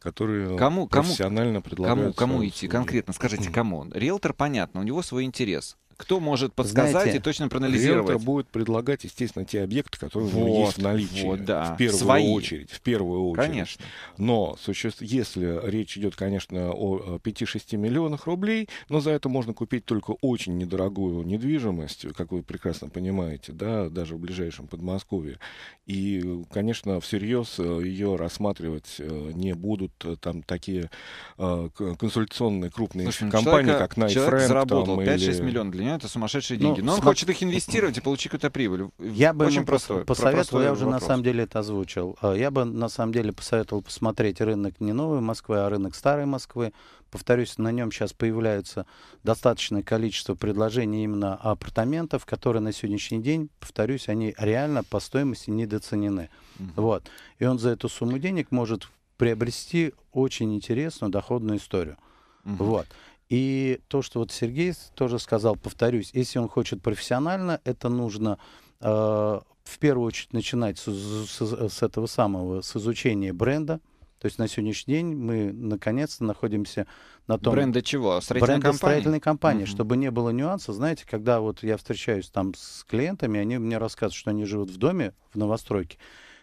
которые кому, кому, профессионально предлагают. Кому, кому идти? Конкретно скажите, кому? Риэлтор, понятно, у него свой интерес. Кто может подсказать Знаете, и точно проанализировать? Риэлтор будет предлагать, естественно, те объекты, которые вот, у него есть в наличии. Вот, да. В первую Свои. очередь. В первую очередь. Конечно. Но суще... если речь идет, конечно, о 5-6 миллионах рублей, но за это можно купить только очень недорогую недвижимость, как вы прекрасно понимаете, да, даже в ближайшем Подмосковье. И, конечно, всерьез э, ее рассматривать э, не будут э, там такие консультационные крупные Слушай, ну компании, человека, как Knight Frank. Человек заработал 5-6 или... миллионов, для него него это сумасшедшие ну, деньги. Ну, Но он см... хочет их инвестировать и получить какую-то прибыль. Я бы Очень простой посоветовал, я уже вопрос. на самом деле это озвучил. А, я бы на самом деле посоветовал посмотреть рынок не новой Москвы, а рынок старой Москвы. Повторюсь, на нем сейчас появляется достаточное количество предложений именно апартаментов, которые на сегодняшний день, повторюсь, они реально по стоимости недооценены. Угу. Вот. И он за эту сумму денег может приобрести очень интересную доходную историю. Угу. Вот. И то, что вот Сергей тоже сказал, повторюсь, если он хочет профессионально, это нужно э, в первую очередь начинать с, с, с этого самого, с изучения бренда, то есть на сегодняшний день мы наконец-то находимся на том... Бренда чего? Строительной бренда компании? строительной компании, mm-hmm. чтобы не было нюанса. Знаете, когда вот я встречаюсь там с клиентами, они мне рассказывают, что они живут в доме, в новостройке,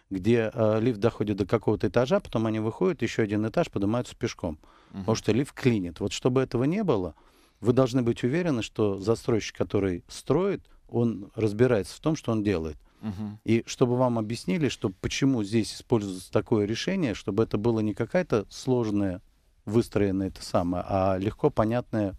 где э, лифт доходит до какого-то этажа, потом они выходят, еще один этаж, поднимаются пешком. mm угу. потому что лифт клинит. Вот чтобы этого не было, вы должны быть уверены, что застройщик, который строит, он разбирается в том, что он делает. Угу. И чтобы вам объяснили, что почему здесь используется такое решение, чтобы это было не какая-то сложная выстроенная это самое, а легко понятная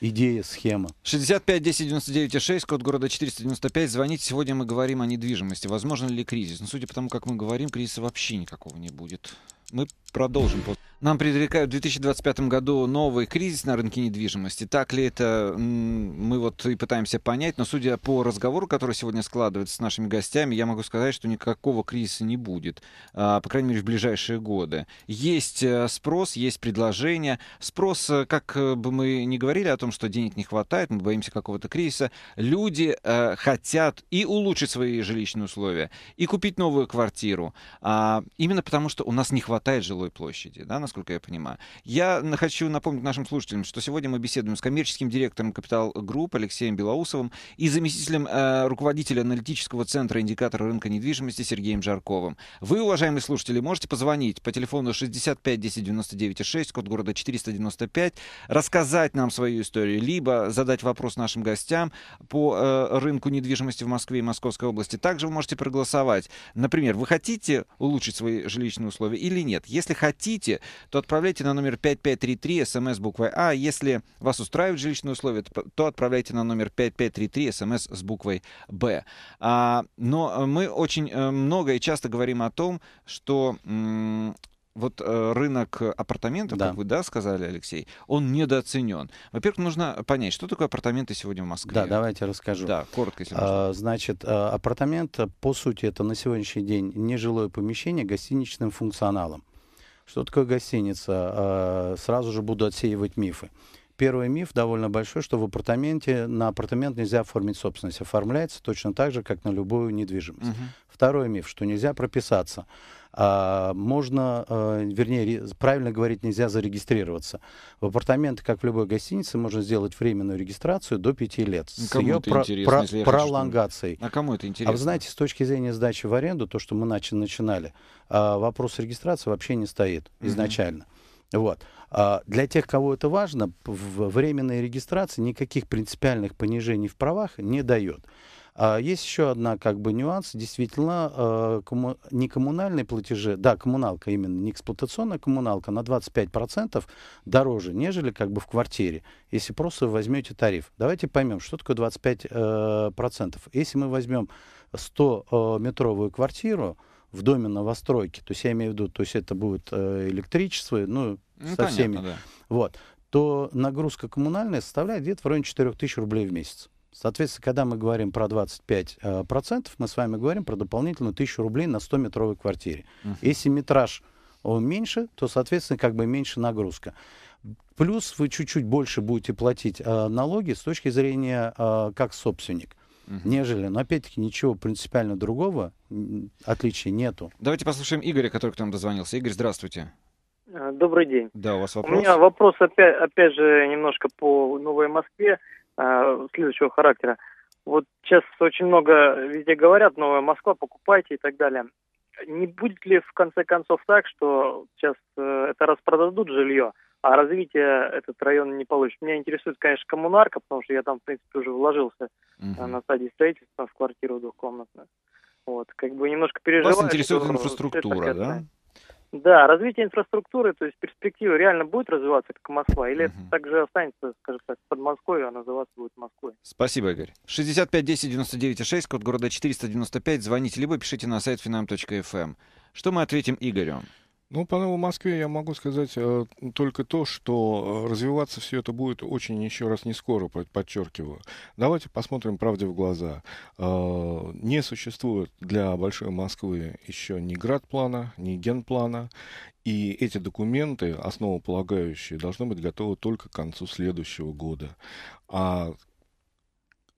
идея, схема. 65 10 99 6, код города 495. Звоните. Сегодня мы говорим о недвижимости. Возможно ли кризис? Ну, судя по тому, как мы говорим, кризиса вообще никакого не будет. Мы Продолжим. Нам предрекают в 2025 году новый кризис на рынке недвижимости. Так ли это, мы вот и пытаемся понять, но судя по разговору, который сегодня складывается с нашими гостями, я могу сказать, что никакого кризиса не будет, а, по крайней мере, в ближайшие годы. Есть э, спрос, есть предложение. Спрос, э, как э, бы мы ни говорили о том, что денег не хватает, мы боимся какого-то кризиса, люди хотят и улучшить свои жилищные условия, и купить новую квартиру, а, именно потому что у нас не хватает жилья жилой площади, да, насколько я понимаю. Я хочу напомнить нашим слушателям, что сегодня мы беседуем с коммерческим директором Капитал Групп Алексеем Белоусовым и заместителем э, руководителя аналитического центра индикатора рынка недвижимости Сергеем Жарковым. Вы, уважаемые слушатели, можете позвонить по телефону 65 10 99 6, код города 495, рассказать нам свою историю, либо задать вопрос нашим гостям по э, рынку недвижимости в Москве и Московской области. Также вы можете проголосовать. Например, вы хотите улучшить свои жилищные условия или нет? Если если хотите, то отправляйте на номер 5533 смс буквой А. Если вас устраивают жилищные условия, то отправляйте на номер 5533 смс с буквой Б. А, но э, мы очень э, много и часто говорим о том, что вот э, рынок апартаментов, да. как вы да, сказали, Алексей, он недооценен. Во-первых, нужно понять, что такое апартаменты сегодня в Москве. Да, давайте расскажу. Да, коротко, если А, значит, апартамент, по сути, это на сегодняшний день нежилое помещение гостиничным функционалом. Что такое гостиница? А, сразу же буду отсеивать мифы. Первый миф довольно большой, что в апартаменте на апартамент нельзя оформить собственность. Оформляется точно так же, как на любую недвижимость. Угу. Второй миф, что нельзя прописаться. А, можно, а, вернее, правильно говорить, нельзя зарегистрироваться. В апартаменты, как в любой гостинице, можно сделать временную регистрацию до 5 лет. Ну, с ее про, про, пролонгацией. Хочу, а кому это интересно? А вы знаете, с точки зрения сдачи в аренду, то, что мы начинали, а, вопрос регистрации вообще не стоит изначально. Угу. Вот. для тех, кого это важно, временная регистрация никаких принципиальных понижений в правах не дает. А, есть еще одна как бы нюанс. Действительно, э, комму... не коммунальные платежи, да, коммуналка именно, не эксплуатационная коммуналка, на 25% дороже, нежели как бы в квартире, если просто возьмете тариф. Давайте поймем, что такое 25%. Э, если мы возьмем 100-метровую э, квартиру, в доме новостройки, то есть я имею в виду, то есть это будет электричество, ну, ну со понятно, всеми, да. вот, то нагрузка коммунальная составляет где-то в районе 4 тысяч рублей в месяц. Соответственно, когда мы говорим про 25%, э, процентов, мы с вами говорим про дополнительную 1000 рублей на 100-метровой квартире. Uh-huh. Если метраж он э, меньше, то, соответственно, как бы меньше нагрузка. Плюс вы чуть-чуть больше будете платить э, налоги с точки зрения э, как собственник угу. нежели. Но опять-таки ничего принципиально другого отличия нету. Давайте послушаем Игоря, который к нам дозвонился. Игорь, здравствуйте. Э, добрый день. Да, у вас вопрос. У меня вопрос опять, опять же немножко по Новой Москве. Э, следующего характера. Вот сейчас очень много везде говорят, новая Москва, покупайте и так далее. Не будет ли в конце концов так, что сейчас э, это распродадут жилье, а развитие этот район не получит? Меня интересует, конечно, коммунарка, потому что я там, в принципе, уже вложился угу. на стадии строительства в квартиру двухкомнатную. Вот, как бы немножко переживаю. Вас интересует инфраструктура, да? Да, развитие инфраструктуры, то есть перспектива реально будет развиваться как Москва, или угу. это также останется, скажем так, под Москвой, а называться будет Москвой. Спасибо, Игорь. 65 10 99 6, код города 495, звоните, либо пишите на сайт finam.fm. Эм. Что мы ответим Игорю? Ну, по Новой Москве я могу сказать э, только то, что э, развиваться все это будет очень, еще раз, не скоро, подчеркиваю. Давайте посмотрим правде в глаза. Э, не существует для Большой Москвы еще ни градплана, ни генплана, и эти документы, основополагающие, должны быть готовы только к концу следующего года. А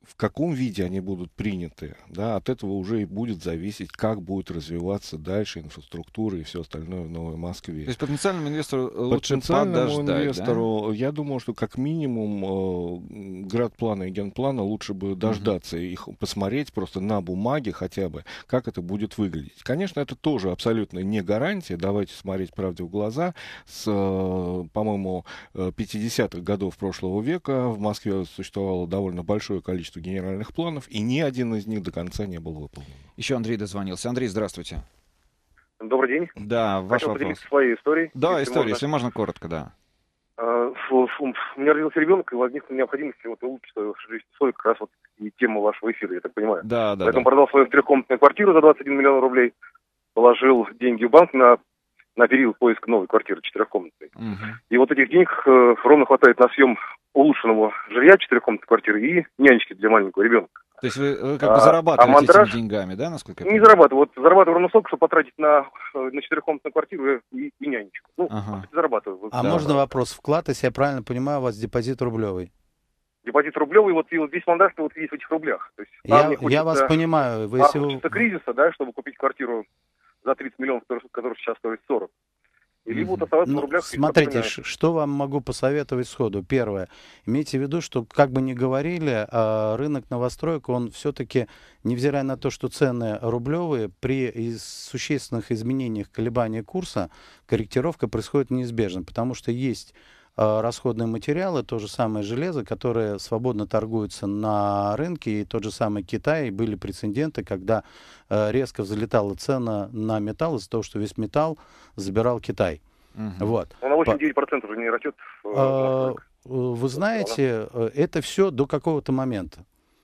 в каком виде они будут приняты, да, от этого уже и будет зависеть, как будет развиваться дальше инфраструктура и все остальное в Новой Москве. То есть потенциальному инвестору лучше Потенциальному подождать, инвестору, да? я думаю, что как минимум э, градплана и генплана лучше бы дождаться угу. их посмотреть просто на бумаге хотя бы, как это будет выглядеть. Конечно, это тоже абсолютно не гарантия, давайте смотреть правде в глаза. С, э, по-моему, 50-х э, годов прошлого века в Москве существовало довольно большое количество генеральных планов, и ни один из них до конца не был выполнен. Еще Андрей дозвонился. Андрей, здравствуйте. Добрый день. Да, ваш Хотел вопрос. своей историей. Да, если история, можно. если можно коротко, да. А, у меня родился ребенок, и возникла необходимость вот улучшить свою жилищную условие, как раз вот и тему вашего эфира, я так понимаю. Да, да. Поэтому да. продал свою трехкомнатную квартиру за 21 миллион рублей, положил деньги в банк на на период поиска новой квартиры четырехкомнатной. Uh-huh. И вот этих денег э, ровно хватает на съем улучшенного жилья четырехкомнатной квартиры и нянечки для маленького ребенка. То есть вы, вы э, как бы зарабатываете а, а мандраж... этими деньгами, да, насколько я Не зарабатываю. Вот зарабатываю ровно столько, чтобы потратить на, э, на четырехкомнатную квартиру и, и нянечку. Ну, ага. зарабатываю. А да. можно вопрос? Вклад, если я правильно понимаю, у вас депозит рублевый? Депозит рублевый, вот, и вот весь мандат вот есть в этих рублях. То есть, я, хочется, я вас понимаю. Вы а, если... кризиса, да, чтобы купить квартиру за 30 миллионов, который сейчас стоит 40. Или либо вот оставаться ну, в рублях. Смотрите, что вам могу посоветовать сходу. Первое. Имейте в виду, что, как бы ни говорили, а, рынок новостроек, он все-таки, невзирая на то, что цены рублевые, при существенных изменениях колебания курса корректировка происходит неизбежно, потому что есть Э, расходные материалы, то же самое железо, которое свободно торгуется на рынке, и тот же самый Китай, были прецеденты, когда э, резко взлетала цена на металл из-за того, что весь металл забирал Китай. Угу. Вот. Он э, на 89% не растет. Вы знаете, это все до какого-то момента.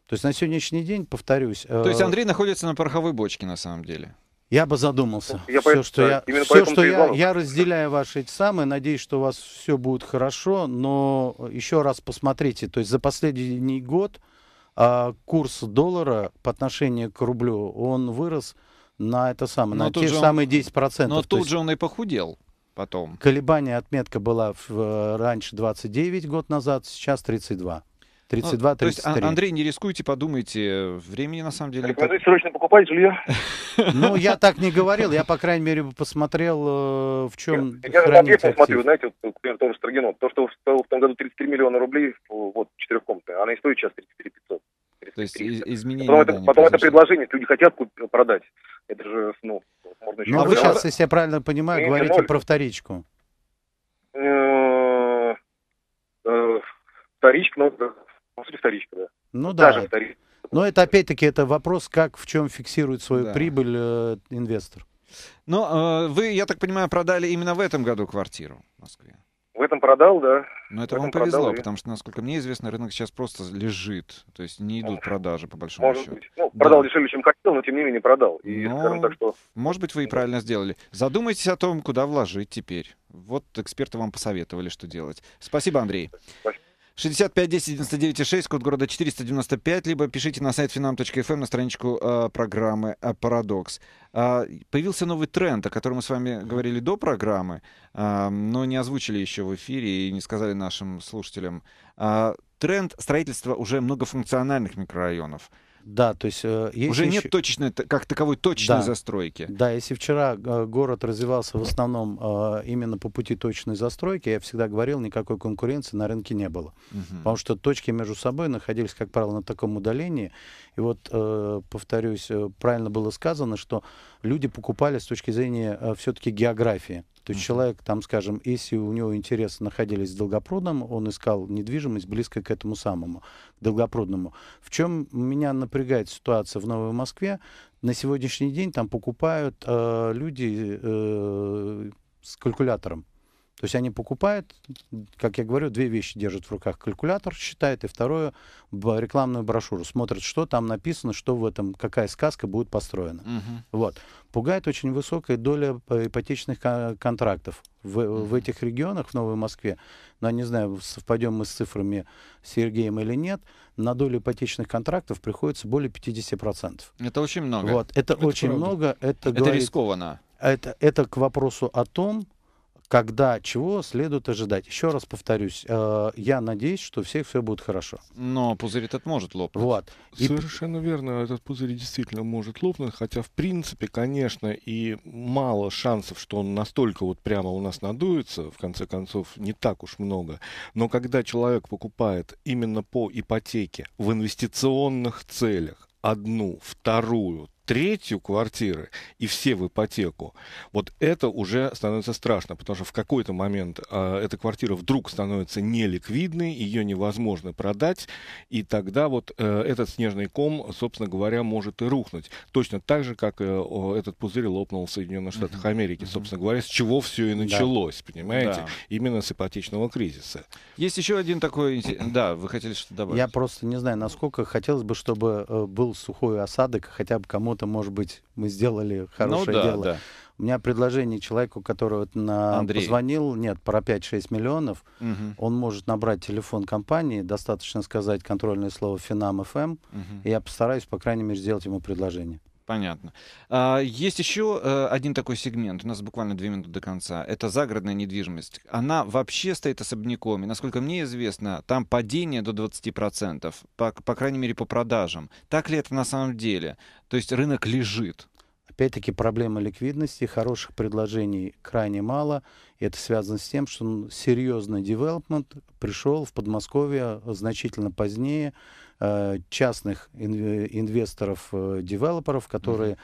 То есть на сегодняшний день, повторюсь... То есть Андрей находится на пороховой бочке на самом деле? Я бы задумался. Ну, я все, что, да, я, все, что я, я разделяю ваши эти самые. Надеюсь, что у вас все будет хорошо. Но еще раз посмотрите. То есть за последний год а, курс доллара по отношению к рублю, он вырос на это самое, но на те же он, самые 10%. Но тут есть, же он и похудел потом. Колебание отметка была в, э, раньше 29 год назад, сейчас 32. 32, 33. Ну, то есть, а, Андрей, не рискуйте, подумайте. Времени, на самом деле... Рекомендую срочно покупать жилье. Ну, я так не говорил. Я, по крайней мере, посмотрел, э, в чем Я же объектно смотрю, знаете, например, к же Строгино. То, что в том году 33 миллиона рублей, вот, четырехкомнатная, она и стоит сейчас 33 500. То есть изменение. Потом, да, это, потом это предложение, люди хотят купить, продать. Это же, ну, можно еще... Ну, а вы сейчас, если я правильно понимаю, говорите про вторичку. Э, э, вторичка, ну, по вторичка, да. Ну да. Даже вторичка. Но это опять-таки это вопрос, как в чем фиксирует свою да. прибыль э, инвестор. Но ну, э, вы, я так понимаю, продали именно в этом году квартиру в Москве. В этом продал, да. Но это вам повезло, продал, потому что, насколько мне известно, рынок сейчас просто лежит. То есть не идут продажи, по большому может счету. Быть. Ну, да. продал дешевле, чем хотел, но тем не менее продал. И, но, так, что... Может быть, вы и правильно сделали. Задумайтесь о том, куда вложить теперь. Вот эксперты вам посоветовали, что делать. Спасибо, Андрей. Спасибо. 65 10 99 6, код города 495, либо пишите на сайт finam.fm эм на страничку э, программы э, «Парадокс». Э, появился новый тренд, о котором мы с вами говорили до программы, э, но не озвучили еще в эфире и не сказали нашим слушателям. Э, тренд строительства уже многофункциональных микрорайонов – да, то есть... Э, Уже еще... нет точной, как таковой точной да. застройки. Да, если вчера э, город развивался в основном э, именно по пути точной застройки, я всегда говорил, никакой конкуренции на рынке не было. Угу. Потому что точки между собой находились, как правило, на таком удалении. И вот, э, повторюсь, э, правильно было сказано, что люди покупали с точки зрения э, все-таки географии. То есть человек, там, скажем, если у него интересы находились в Долгопрудном, он искал недвижимость близко к этому самому, к Долгопрудному. В чем меня напрягает ситуация в Новой Москве? На сегодняшний день там покупают э, люди э, с калькулятором. То есть они покупают, как я говорю, две вещи держат в руках. Калькулятор считает, и второе, рекламную брошюру. Смотрят, что там написано, что в этом, какая сказка будет построена. Угу. Вот. Пугает очень высокая доля ипотечных контрактов в, угу. в этих регионах, в Новой Москве. Но не знаю, совпадем мы с цифрами Сергеем или нет, на долю ипотечных контрактов приходится более 50%. Это очень много. Вот. Это, это очень правда. много. Это, это говорит, рискованно. Это, это к вопросу о том, когда чего следует ожидать. Еще раз повторюсь, э, я надеюсь, что у всех все будет хорошо. Но пузырь этот может лопнуть. Вот. И... Совершенно верно, этот пузырь действительно может лопнуть, хотя в принципе, конечно, и мало шансов, что он настолько вот прямо у нас надуется, в конце концов, не так уж много. Но когда человек покупает именно по ипотеке в инвестиционных целях, одну, вторую, третью квартиры и все в ипотеку, вот это уже становится страшно, потому что в какой-то момент э, эта квартира вдруг становится неликвидной, ее невозможно продать, и тогда вот э, этот снежный ком, собственно говоря, может и рухнуть. Точно так же, как э, этот пузырь лопнул в Соединенных Штатах uh-huh. Америки, собственно uh-huh. говоря, с чего все и началось, да. понимаете? Да. Именно с ипотечного кризиса. Есть еще один такой... Да, вы хотели что-то добавить? Я просто не знаю, насколько хотелось бы, чтобы э, был сухой осадок хотя бы кому кому-то, может быть, мы сделали ну хорошее ну, да, дело. Да. У меня предложение человеку, который на... Андрей. позвонил, нет, про 5-6 миллионов, угу. он может набрать телефон компании, достаточно сказать контрольное слово «Финам ФМ», эм». угу. и я постараюсь, по крайней мере, сделать ему предложение. Понятно. А, есть еще э, один такой сегмент, у нас буквально две минуты до конца. Это загородная недвижимость. Она вообще стоит особняком. И, насколько мне известно, там падение до 20%, по, по крайней мере, по продажам. Так ли это на самом деле? То есть рынок лежит? Опять-таки проблема ликвидности, хороших предложений крайне мало. И это связано с тем, что ну, серьезный девелопмент пришел в Подмосковье а, значительно позднее, Э, частных инвесторов, э, девелоперов, которые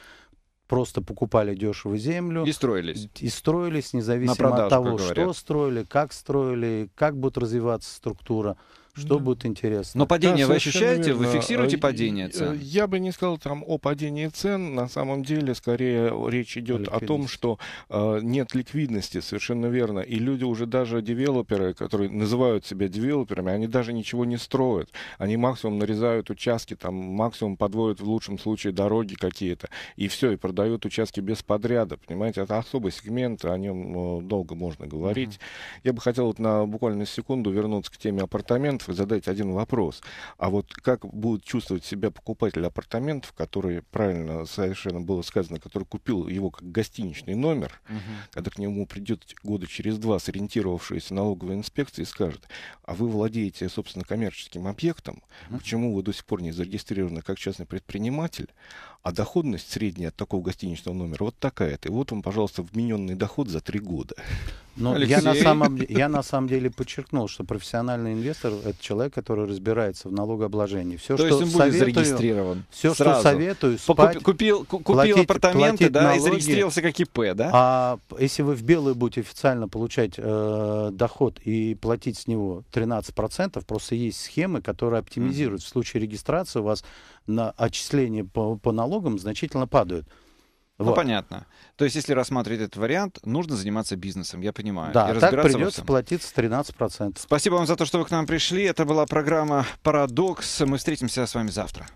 просто покупали дешевую землю. И строились. И строились, независимо продажу, от того, что строили, как строили, как будет развиваться структура что да. будет интересно. Но падение да, вы ощущаете? Верно. Вы фиксируете падение э, цен? Я бы не сказал там о падении цен. На самом деле, скорее речь идет о том, что э, нет ликвидности, совершенно верно. И люди уже даже девелоперы, которые называют себя девелоперами, они даже ничего не строят. Они максимум нарезают участки, там максимум подводят в лучшем случае дороги какие-то. И все, и продают участки без подряда. Понимаете, это особый сегмент, о нем э, долго можно говорить. Mm-hmm. Я бы хотел вот на буквально секунду вернуться к теме апартаментов апартаментов и задать один вопрос. А вот как будут чувствовать себя покупатели апартаментов, которые, правильно совершенно было сказано, который купил его как гостиничный номер, угу. когда к нему придет года через два сориентировавшаяся налоговая инспекция и скажет, а вы владеете, собственно, коммерческим объектом, угу. почему вы до сих пор не зарегистрированы как частный предприниматель, а доходность средняя от такого гостиничного номера вот такая-то. И вот вам, пожалуйста, вмененный доход за три года. Но ну, Алексей. я на, самом, я на самом деле подчеркнул, что профессиональный инвестор – это человек, который разбирается в налогообложении. Все, То что есть он будет советую, зарегистрирован Все, сразу. что советую, спать, купил, купил платить, апартаменты платить да, налоги. и зарегистрировался как ИП, да? А если вы в белый будете официально получать э, доход и платить с него 13%, просто есть схемы, которые оптимизируют. Mm. В случае регистрации у вас на отчисления по, по налогам значительно падают. Ну, вот. понятно. То есть, если рассматривать этот вариант, нужно заниматься бизнесом, я понимаю. Да, и так придется платить 13%. Спасибо вам за то, что вы к нам пришли. Это была программа «Парадокс». Мы встретимся с вами завтра.